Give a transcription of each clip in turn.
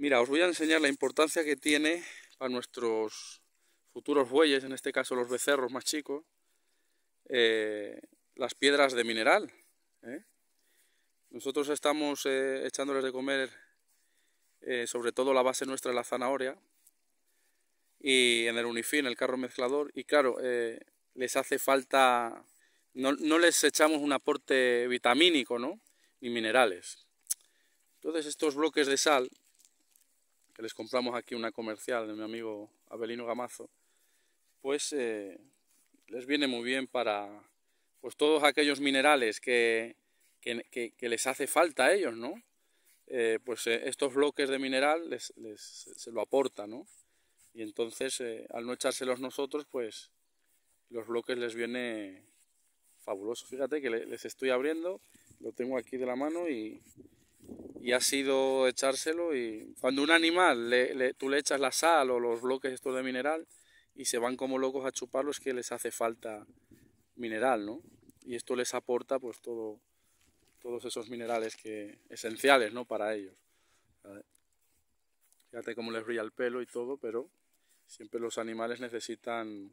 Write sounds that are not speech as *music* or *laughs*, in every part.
Mira, os voy a enseñar la importancia que tiene para nuestros futuros bueyes, en este caso los becerros más chicos, eh, las piedras de mineral. ¿eh? Nosotros estamos eh, echándoles de comer sobre todo la base nuestra, la zanahoria, y en el unifin, el carro mezclador, y claro, les hace falta, no, no les echamos un aporte vitamínico, ¿no? Ni minerales. Entonces estos bloques de sal les compramos aquí una comercial de mi amigo Abelino Gamazo, pues eh, les viene muy bien para pues todos aquellos minerales que, que, les hace falta a ellos, ¿no? Eh, pues eh, estos bloques de mineral se lo aporta, ¿no? Y entonces, al no echárselos nosotros, pues los bloques les viene fabuloso. Fíjate que les estoy abriendo, lo tengo aquí de la mano y, y ha sido echárselo y cuando un animal tú le echas la sal o los bloques estos de mineral y se van como locos a chuparlo es que les hace falta mineral, ¿no? Y esto les aporta pues todo, todos esos minerales que, esenciales, ¿no? Para ellos. Fíjate cómo les brilla el pelo y todo, pero siempre los animales necesitan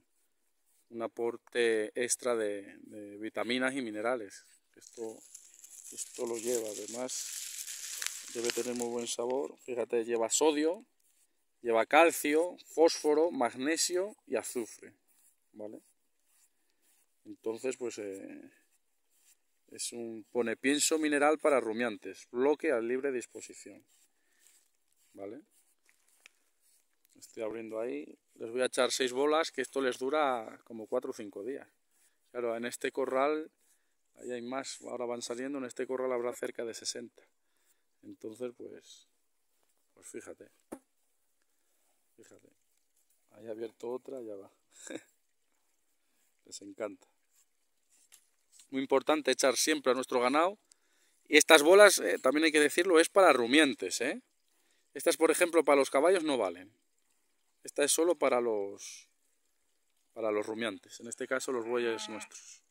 un aporte extra de, de vitaminas y minerales. Esto, esto lo lleva, además debe tener muy buen sabor. Fíjate, lleva sodio, lleva calcio, fósforo, magnesio y azufre, ¿vale? Entonces, pues eh, es un pone pienso mineral para rumiantes, bloque a libre disposición, ¿vale? Estoy abriendo ahí, les voy a echar seis bolas, que esto les dura como cuatro o cinco días. Claro, en este corral, ahí hay más, ahora van saliendo, en este corral habrá cerca de 60. Entonces, pues, pues fíjate, fíjate, ahí abierto otra, ya va. *laughs* Les encanta. Muy importante echar siempre a nuestro ganado. Y estas bolas, eh, también hay que decirlo, es para rumiantes, ¿eh? Estas, por ejemplo, para los caballos no valen. Esta es solo para los, para los rumiantes, en este caso los bueyes nuestros.